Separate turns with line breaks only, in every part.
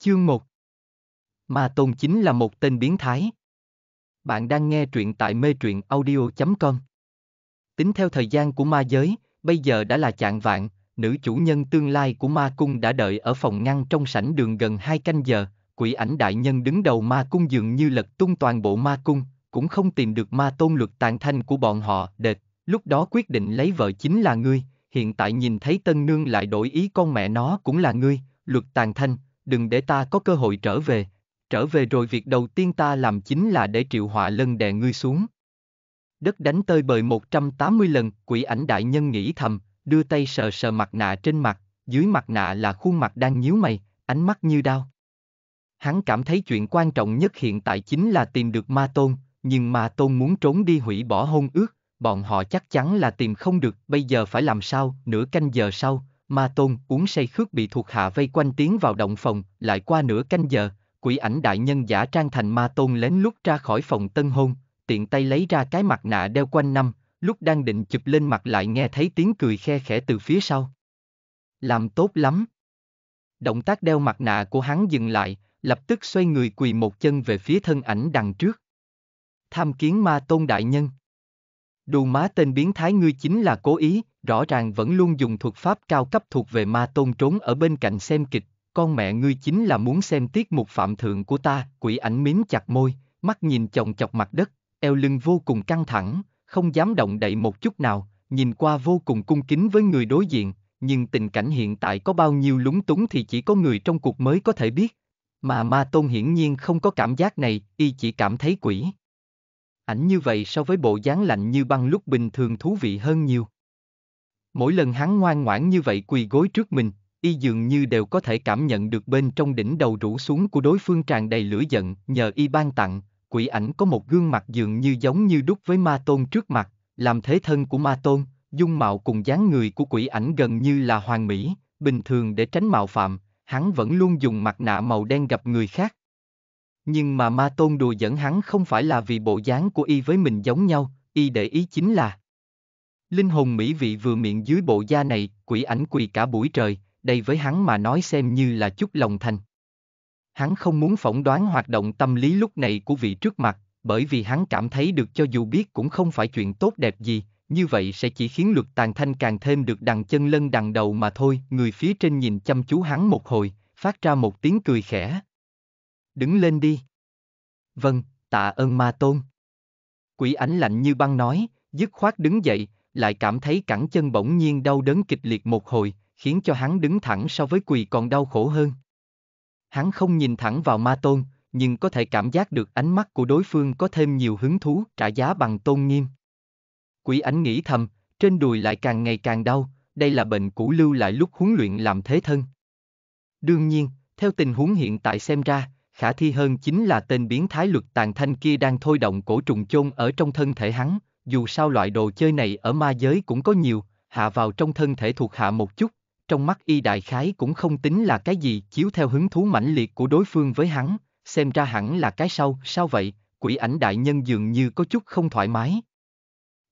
Chương 1 Ma Tôn chính là một tên biến thái. Bạn đang nghe truyện tại mê truyện audio.com Tính theo thời gian của ma giới, bây giờ đã là chạng vạn, nữ chủ nhân tương lai của ma cung đã đợi ở phòng ngăn trong sảnh đường gần 2 canh giờ, quỷ ảnh đại nhân đứng đầu ma cung dường như lật tung toàn bộ ma cung, cũng không tìm được ma tôn luật tàn thanh của bọn họ, đệt, lúc đó quyết định lấy vợ chính là ngươi, hiện tại nhìn thấy tân nương lại đổi ý con mẹ nó cũng là ngươi, luật tàn thanh, đừng để ta có cơ hội trở về, trở về rồi việc đầu tiên ta làm chính là để triệu họa lân đè ngươi xuống. Đất đánh tơi bời 180 lần, quỷ ảnh đại nhân nghĩ thầm, đưa tay sờ sờ mặt nạ trên mặt, dưới mặt nạ là khuôn mặt đang nhíu mày, ánh mắt như đau. Hắn cảm thấy chuyện quan trọng nhất hiện tại chính là tìm được ma tôn, nhưng ma tôn muốn trốn đi hủy bỏ hôn ước, bọn họ chắc chắn là tìm không được, bây giờ phải làm sao, nửa canh giờ sau, Ma Tôn uống say khước bị thuộc hạ vây quanh tiến vào động phòng, lại qua nửa canh giờ, quỷ ảnh đại nhân giả trang thành Ma Tôn lén lút ra khỏi phòng tân hôn, tiện tay lấy ra cái mặt nạ đeo quanh năm, lúc đang định chụp lên mặt lại nghe thấy tiếng cười khe khẽ từ phía sau. Làm tốt lắm. Động tác đeo mặt nạ của hắn dừng lại, lập tức xoay người quỳ một chân về phía thân ảnh đằng trước. Tham kiến ma tôn đại nhân. Đù má tên biến thái ngươi chính là cố ý, rõ ràng vẫn luôn dùng thuật pháp cao cấp thuộc về ma tôn trốn ở bên cạnh xem kịch, con mẹ ngươi chính là muốn xem tiết mục phạm thượng của ta, quỷ ảnh mím chặt môi, mắt nhìn chồng chọc mặt đất, eo lưng vô cùng căng thẳng, không dám động đậy một chút nào, nhìn qua vô cùng cung kính với người đối diện, nhưng tình cảnh hiện tại có bao nhiêu lúng túng thì chỉ có người trong cuộc mới có thể biết. Mà ma tôn hiển nhiên không có cảm giác này, y chỉ cảm thấy quỷ. Ảnh như vậy so với bộ dáng lạnh như băng lúc bình thường thú vị hơn nhiều. Mỗi lần hắn ngoan ngoãn như vậy quỳ gối trước mình, y dường như đều có thể cảm nhận được bên trong đỉnh đầu rũ xuống của đối phương tràn đầy lửa giận, nhờ y ban tặng, quỷ ảnh có một gương mặt dường như giống như đúc với ma tôn trước mặt, làm thế thân của ma tôn, dung mạo cùng dáng người của quỷ ảnh gần như là hoàng mỹ, bình thường để tránh mạo phạm, hắn vẫn luôn dùng mặt nạ màu đen gặp người khác. Nhưng mà ma tôn đùa dẫn hắn không phải là vì bộ dáng của y với mình giống nhau, y để ý chính là Linh hồn mỹ vị vừa miệng dưới bộ da này, quỷ ảnh quỳ cả buổi trời, đây với hắn mà nói xem như là chút lòng thành. Hắn không muốn phỏng đoán hoạt động tâm lý lúc này của vị trước mặt, bởi vì hắn cảm thấy được cho dù biết cũng không phải chuyện tốt đẹp gì, như vậy sẽ chỉ khiến luật tàn thanh càng thêm được đằng chân lân đằng đầu mà thôi. Người phía trên nhìn chăm chú hắn một hồi, phát ra một tiếng cười khẽ. Đứng lên đi. Vâng, tạ ơn ma tôn. Quỷ ảnh lạnh như băng nói, dứt khoát đứng dậy, lại cảm thấy cẳng chân bỗng nhiên đau đớn kịch liệt một hồi, khiến cho hắn đứng thẳng so với quỳ còn đau khổ hơn. Hắn không nhìn thẳng vào ma tôn, nhưng có thể cảm giác được ánh mắt của đối phương có thêm nhiều hứng thú trả giá bằng tôn nghiêm. Quỷ ánh nghĩ thầm, trên đùi lại càng ngày càng đau, đây là bệnh cũ lưu lại lúc huấn luyện làm thế thân. Đương nhiên, theo tình huống hiện tại xem ra, khả thi hơn chính là tên biến thái luật tàn thanh kia đang thôi động cổ trùng chôn ở trong thân thể hắn, dù sao loại đồ chơi này ở ma giới cũng có nhiều, hạ vào trong thân thể thuộc hạ một chút, trong mắt y đại khái cũng không tính là cái gì chiếu theo hứng thú mãnh liệt của đối phương với hắn, xem ra hẳn là cái sau, sao vậy, quỷ ảnh đại nhân dường như có chút không thoải mái.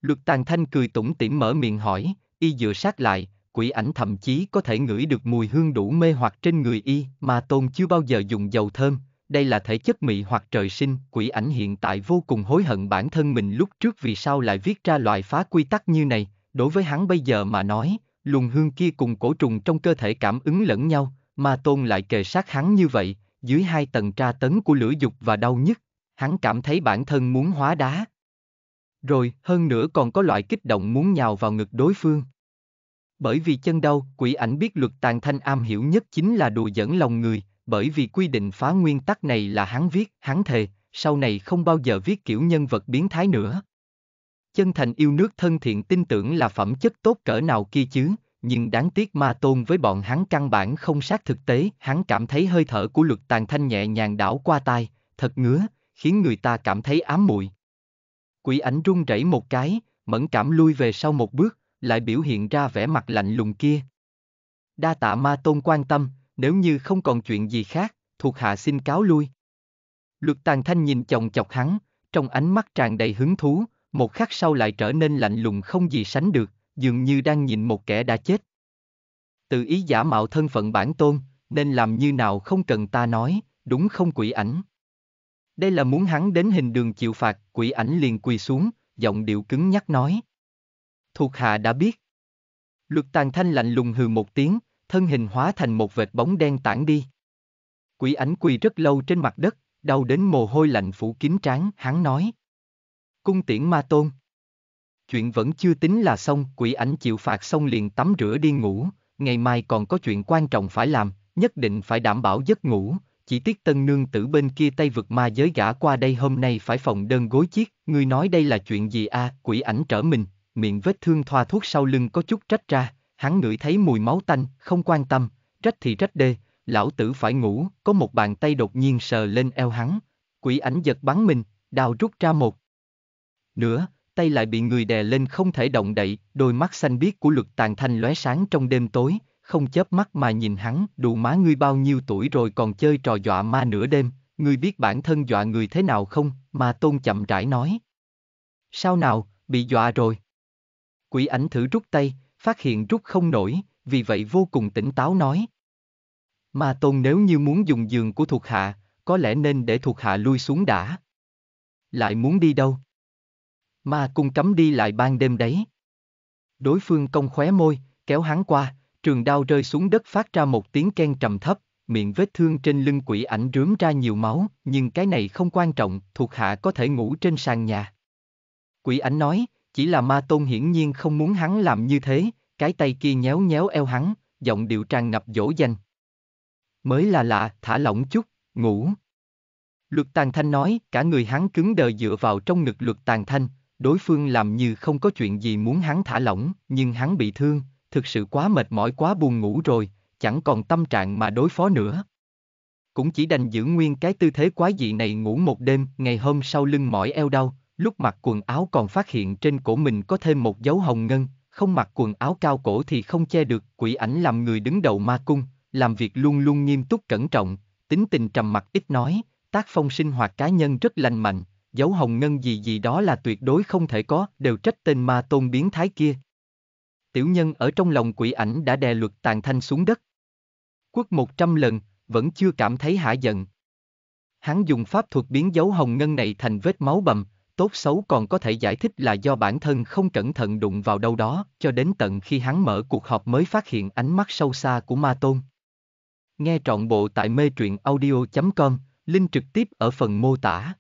Luật tàn thanh cười tủm tỉm mở miệng hỏi, y dựa sát lại, quỷ ảnh thậm chí có thể ngửi được mùi hương đủ mê hoặc trên người y mà tôn chưa bao giờ dùng dầu thơm, đây là thể chất mị hoặc trời sinh, quỷ ảnh hiện tại vô cùng hối hận bản thân mình lúc trước vì sao lại viết ra loại phá quy tắc như này, đối với hắn bây giờ mà nói, luồng hương kia cùng cổ trùng trong cơ thể cảm ứng lẫn nhau, mà tôn lại kề sát hắn như vậy, dưới hai tầng tra tấn của lửa dục và đau nhức, hắn cảm thấy bản thân muốn hóa đá. Rồi, hơn nữa còn có loại kích động muốn nhào vào ngực đối phương. Bởi vì chân đau, quỷ ảnh biết luật tàn thanh am hiểu nhất chính là đùa giỡn lòng người, bởi vì quy định phá nguyên tắc này là hắn viết, hắn thề, sau này không bao giờ viết kiểu nhân vật biến thái nữa. Chân thành yêu nước thân thiện tin tưởng là phẩm chất tốt cỡ nào kia chứ, nhưng đáng tiếc ma tôn với bọn hắn căn bản không sát thực tế, hắn cảm thấy hơi thở của luật tàn thanh nhẹ nhàng đảo qua tai, thật ngứa, khiến người ta cảm thấy ám muội. Quỷ ảnh run rẩy một cái, mẫn cảm lui về sau một bước, lại biểu hiện ra vẻ mặt lạnh lùng kia. Đa tạ ma tôn quan tâm, nếu như không còn chuyện gì khác, thuộc hạ xin cáo lui. Luật tàn thanh nhìn chồng chọc hắn, trong ánh mắt tràn đầy hứng thú, một khắc sau lại trở nên lạnh lùng không gì sánh được, dường như đang nhìn một kẻ đã chết. Tự ý giả mạo thân phận bản tôn, nên làm như nào không cần ta nói, đúng không quỷ ảnh? Đây là muốn hắn đến hình đường chịu phạt, quỷ ảnh liền quỳ xuống, giọng điệu cứng nhắc nói. Thuộc hạ đã biết. Luật tàn thanh lạnh lùng hừ một tiếng, thân hình hóa thành một vệt bóng đen tản đi. Quỷ ảnh quỳ rất lâu trên mặt đất, đau đến mồ hôi lạnh phủ kín trán, hắn nói. Cung tiễn ma tôn. Chuyện vẫn chưa tính là xong, quỷ ảnh chịu phạt xong liền tắm rửa đi ngủ, ngày mai còn có chuyện quan trọng phải làm, nhất định phải đảm bảo giấc ngủ, chỉ tiếc tân nương tử bên kia tay vực ma giới gã qua đây hôm nay phải phòng đơn gối chiếc, ngươi nói đây là chuyện gì a à? quỷ ảnh trở mình, miệng vết thương thoa thuốc sau lưng có chút trách ra hắn ngửi thấy mùi máu tanh, không quan tâm, trách thì trách đê, lão tử phải ngủ, có một bàn tay đột nhiên sờ lên eo hắn, quỷ ảnh giật bắn mình, đào rút ra một. Nữa, tay lại bị người đè lên không thể động đậy, đôi mắt xanh biếc của luật tàn thanh lóe sáng trong đêm tối, không chớp mắt mà nhìn hắn, đủ má ngươi bao nhiêu tuổi rồi còn chơi trò dọa ma nửa đêm, ngươi biết bản thân dọa người thế nào không, mà tôn chậm rãi nói. Sao nào, bị dọa rồi. Quỷ ảnh thử rút tay, phát hiện rút không nổi, vì vậy vô cùng tỉnh táo nói. Mà tôn nếu như muốn dùng giường của thuộc hạ, có lẽ nên để thuộc hạ lui xuống đã. Lại muốn đi đâu? Mà cung cấm đi lại ban đêm đấy. Đối phương công khóe môi, kéo hắn qua, trường đao rơi xuống đất phát ra một tiếng ken trầm thấp, miệng vết thương trên lưng quỷ ảnh rướm ra nhiều máu, nhưng cái này không quan trọng, thuộc hạ có thể ngủ trên sàn nhà. Quỷ ảnh nói, chỉ là ma tôn hiển nhiên không muốn hắn làm như thế, cái tay kia nhéo nhéo eo hắn, giọng điệu tràn ngập dỗ danh. Mới là lạ, thả lỏng chút, ngủ. Luật tàn thanh nói, cả người hắn cứng đờ dựa vào trong ngực luật tàn thanh, đối phương làm như không có chuyện gì muốn hắn thả lỏng, nhưng hắn bị thương, thực sự quá mệt mỏi quá buồn ngủ rồi, chẳng còn tâm trạng mà đối phó nữa. Cũng chỉ đành giữ nguyên cái tư thế quá dị này ngủ một đêm, ngày hôm sau lưng mỏi eo đau, Lúc mặc quần áo còn phát hiện trên cổ mình có thêm một dấu hồng ngân, không mặc quần áo cao cổ thì không che được, quỷ ảnh làm người đứng đầu ma cung, làm việc luôn luôn nghiêm túc cẩn trọng, tính tình trầm mặc ít nói, tác phong sinh hoạt cá nhân rất lành mạnh, dấu hồng ngân gì gì đó là tuyệt đối không thể có, đều trách tên ma tôn biến thái kia. Tiểu nhân ở trong lòng quỷ ảnh đã đè luật tàn thanh xuống đất. Quất một trăm lần, vẫn chưa cảm thấy hả giận. Hắn dùng pháp thuật biến dấu hồng ngân này thành vết máu bầm, tốt xấu còn có thể giải thích là do bản thân không cẩn thận đụng vào đâu đó, cho đến tận khi hắn mở cuộc họp mới phát hiện ánh mắt sâu xa của Ma Tôn. Nghe trọn bộ tại mê truyện audio.com, link trực tiếp ở phần mô tả.